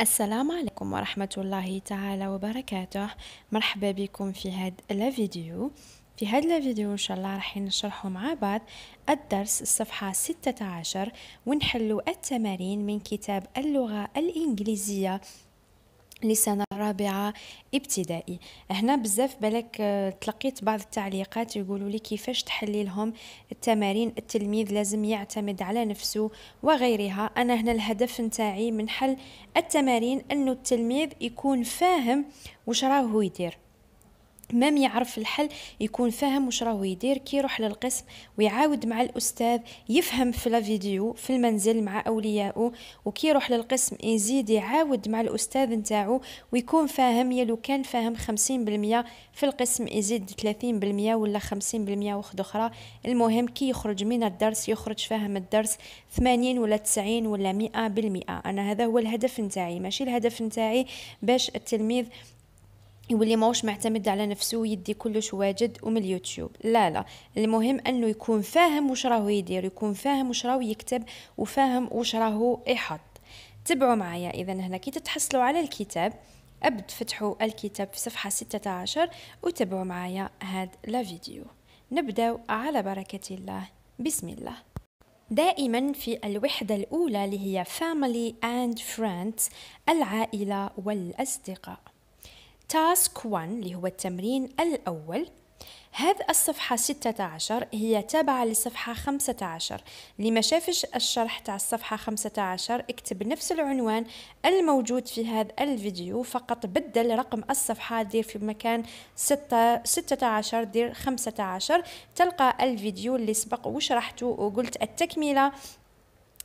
السلام عليكم ورحمة الله تعالى وبركاته مرحبا بكم في هاد الفيديو في هاد الفيديو إن شاء الله راح نشرحه مع بعض الدرس الصفحة 16 ونحلو التمارين من كتاب اللغة الإنجليزية لسنة رابعة ابتدائي هنا بزاف بالك آه، تلقيت بعض التعليقات يقولوا لي كيفاش تحلي لهم التمارين التلميذ لازم يعتمد على نفسه وغيرها أنا هنا الهدف نتاعي من حل التمارين أنه التلميذ يكون فاهم وش راهو يدير مام يعرف الحل يكون فاهم واش راهو يدير كي يروح للقسم ويعاود مع الاستاذ يفهم في لا في المنزل مع اوليائه وكي يروح للقسم يزيد يعاود مع الاستاذ نتاعو ويكون فاهم يا لو كان فاهم 50% في القسم يزيد 30% ولا 50% وحده اخرى المهم كي يخرج من الدرس يخرج فاهم الدرس 80 ولا 90 ولا 100% انا هذا هو الهدف نتاعي ماشي الهدف نتاعي باش التلميذ يولي ماهوش معتمد على نفسه يدي كلش واجد ومن اليوتيوب لا لا المهم انه يكون فاهم واش راهو يدير يكون فاهم واش راهو يكتب وفاهم واش راهو يحط تبعوا معايا اذا هنا كي تتحصلوا على الكتاب ابد فتحوا الكتاب في صفحه 16 وتابعوا معايا هاد لا فيديو نبداو على بركه الله بسم الله دائما في الوحدة الأولى اللي هي family and friends العائلة والأصدقاء تاسك 1 اللي هو التمرين الأول هذه الصفحة 16 هي تابعة لصفحة 15 لما شافش الشرح تاع الصفحة 15 اكتب نفس العنوان الموجود في هذا الفيديو فقط بدل رقم الصفحة دير في مكان 16 دير 15 تلقى الفيديو اللي سبق وشرحته وقلت التكملة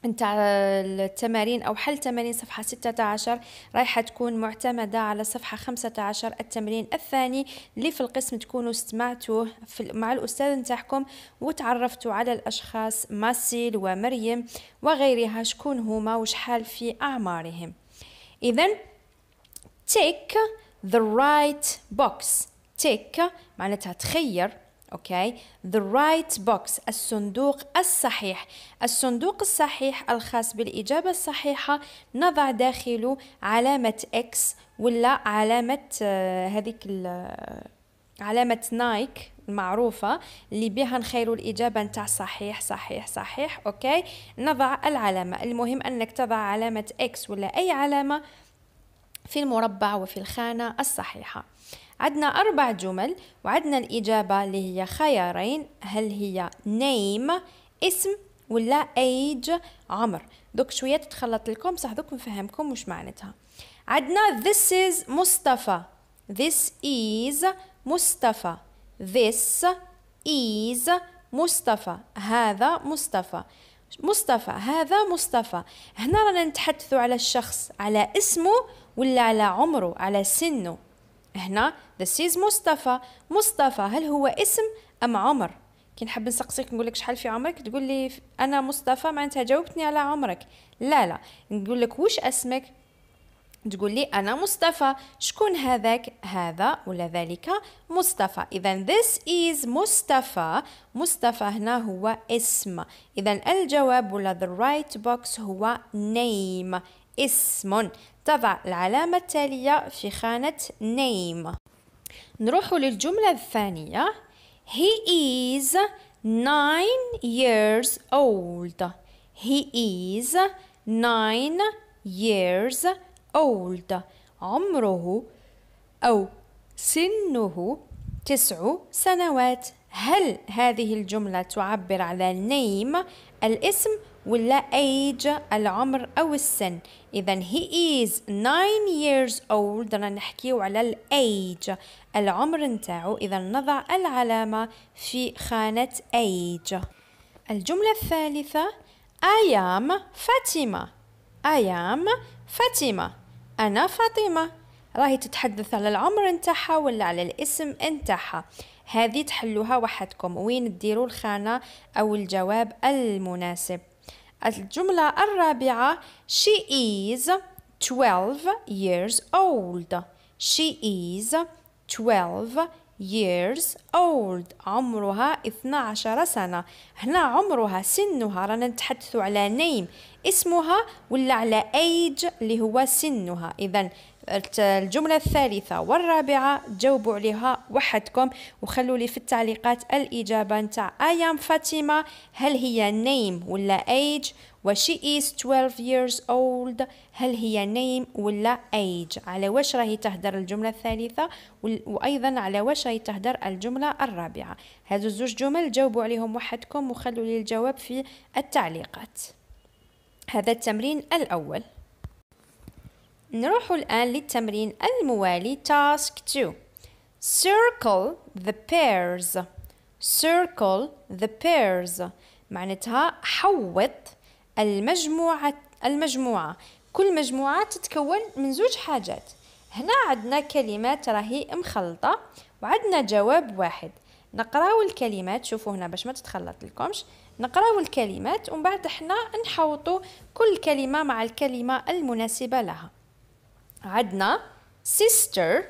نتاع التمارين او حل تمارين صفحه 16 رايحه تكون معتمده على صفحه 15 التمرين الثاني اللي في القسم تكونوا استمعتوه مع الاستاذ نتاعكم وتعرفتوا على الاشخاص ماسيل ومريم وغيرها شكون هما وشحال في اعمارهم اذا take the right box take معناتها تخير okay the right box الصندوق الصحيح الصندوق الصحيح الخاص بالإجابة الصحيحة نضع داخله علامة X ولا علامة آه، هذيك آه، علامة نايك المعروفة اللي بها نخيرو الإجابة نتاع صحيح صحيح صحيح أوكي نضع العلامة المهم أنك تضع علامة X ولا أي علامة في المربع وفي الخانة الصحيحة عدنا أربع جمل وعدنا الإجابة اللي هي خيارين هل هي name اسم ولا age عمر دوك شوية تتخلط لكم صح دوك نفهمكم وش معناتها عندنا this is مصطفى this is مصطفى this is مصطفى هذا مصطفى مصطفى هذا مصطفى هنا رانا نتحدثوا على الشخص على اسمه ولا على عمره على سنه هنا this is مصطفى مصطفى هل هو اسم ام عمر كي نحب نسقسيك نقول لك شحال في عمرك تقول لي انا مصطفى معناتها جاوبتني على عمرك لا لا نقول لك وش اسمك تقول لي انا مصطفى شكون هذاك هذا ولا ذلك مصطفى اذا this is مصطفى مصطفى هنا هو اسم اذا الجواب ولا the right box هو name اسم تضع العلامة التالية في خانة name نروح للجملة الثانية He is nine years old He is nine years old عمره أو سنه تسع سنوات هل هذه الجملة تعبر على name الاسم ولا age العمر أو السن إذا he is 9 years old رانا نحكيو على الايج العمر نتاعو إذا نضع العلامة في خانة age الجملة الثالثة I am فاطمة I am فاطمة أنا فاطمة راهي تتحدث على العمر نتاعها ولا على الاسم نتاعها هذه تحلوها وحدكم وين تديروا الخانة أو الجواب المناسب الجملة الرابعة she is 12 years old she is 12 years old عمرها 12 سنة هنا عمرها سنها رانا نتحدث على name اسمها ولا على age اللي هو سنها إذا الجملة الثالثة والرابعة جاوبوا عليها وحدكم وخلوا لي في التعليقات الإجابة نتاع أيام فاطمة هل هي name ولا age وشي is 12 years old هل هي name ولا age على واش راهي تهدر الجملة الثالثة وأيضا على واش راهي تهدر الجملة الرابعة هذو الزوج جمل جاوبوا عليهم وحدكم وخلوا لي الجواب في التعليقات هذا التمرين الأول نروح الآن للتمرين الموالي task 2 circle the pairs circle the pairs معناتها حوط المجموعة المجموعة كل مجموعة تتكون من زوج حاجات هنا عندنا كلمات راهي مخلطة وعندنا جواب واحد نقراو الكلمات شوفوا هنا باش ما تتخلط لكمش نقراو الكلمات ومن بعد احنا نحوطوا كل كلمة مع الكلمة المناسبة لها Adna, sister,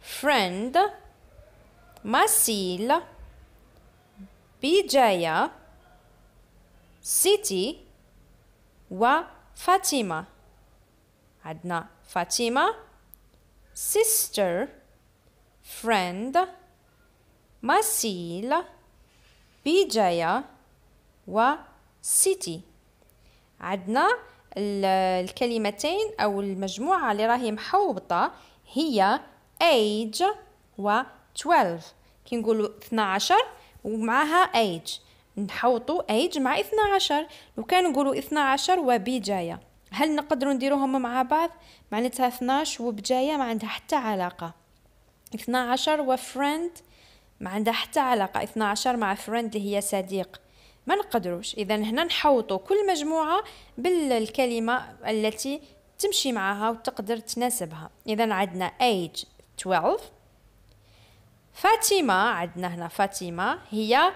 friend, Masil, Bijaya, city, wa Fatima. Adna, Fatima, sister, friend, Masil, Bijaya, wa city. Adna الكلمتين أو المجموعة اللي راهي محوطه هي age و 12 كي نقولوا 12 ومعها age نحوطوا age مع 12 لو كان نقولوا 12 وبجاية هل نقدروا نديروهم مع بعض معناتها 12 وبجاية ما عندها حتى علاقة 12 وفريند ما عندها حتى علاقة 12 مع فريند اللي هي صديق ما نقدروش اذا هنا نحوطوا كل مجموعه بالكلمه التي تمشي معها وتقدر تناسبها اذا عندنا age 12 فاطمه عندنا هنا فاطمه هي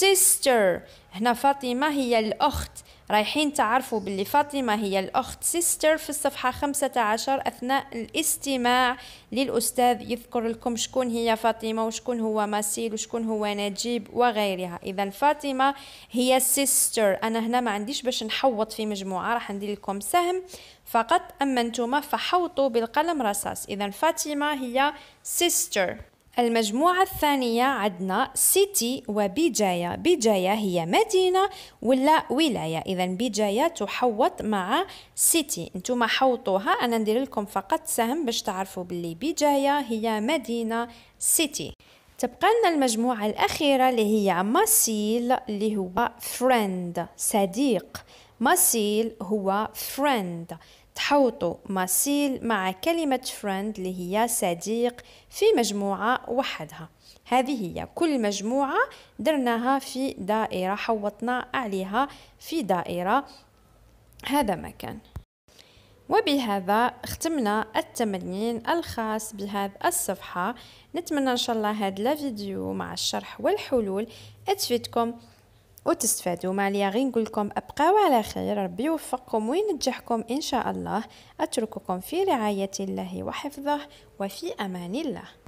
sister هنا فاطمه هي الاخت رايحين تعرفوا باللي فاطمة هي الأخت سيستر في الصفحة 15 أثناء الاستماع للأستاذ يذكر لكم شكون هي فاطمة وشكون هو ماسيل وشكون هو نجيب وغيرها إذا فاطمة هي سيستر أنا هنا ما عنديش باش نحوط في مجموعة راح ندير لكم سهم فقط أما أنتما فحوطوا بالقلم رصاص إذا فاطمة هي سيستر المجموعة الثانية عندنا سيتي وبجاية بجاية هي مدينة ولا ولاية إذا بجاية تحوط مع سيتي نتوما حوطوها أنا ندير لكم فقط سهم باش تعرفوا باللي بجاية هي مدينة سيتي تبقى لنا المجموعة الأخيرة اللي هي ماسيل اللي هو فريند صديق ماسيل هو فريند تحوطوا ماسيل مع كلمة فريند اللي هي صديق في مجموعة وحدها هذه هي كل مجموعة درناها في دائرة حوطنا عليها في دائرة هذا مكان وبهذا ختمنا التمرين الخاص بهذه الصفحة نتمنى إن شاء الله هذا الفيديو مع الشرح والحلول تفيدكم وتستفادوا ماليا غير نقول لكم ابقاو على خير ربي يوفقكم وينجحكم ان شاء الله اترككم في رعايه الله وحفظه وفي امان الله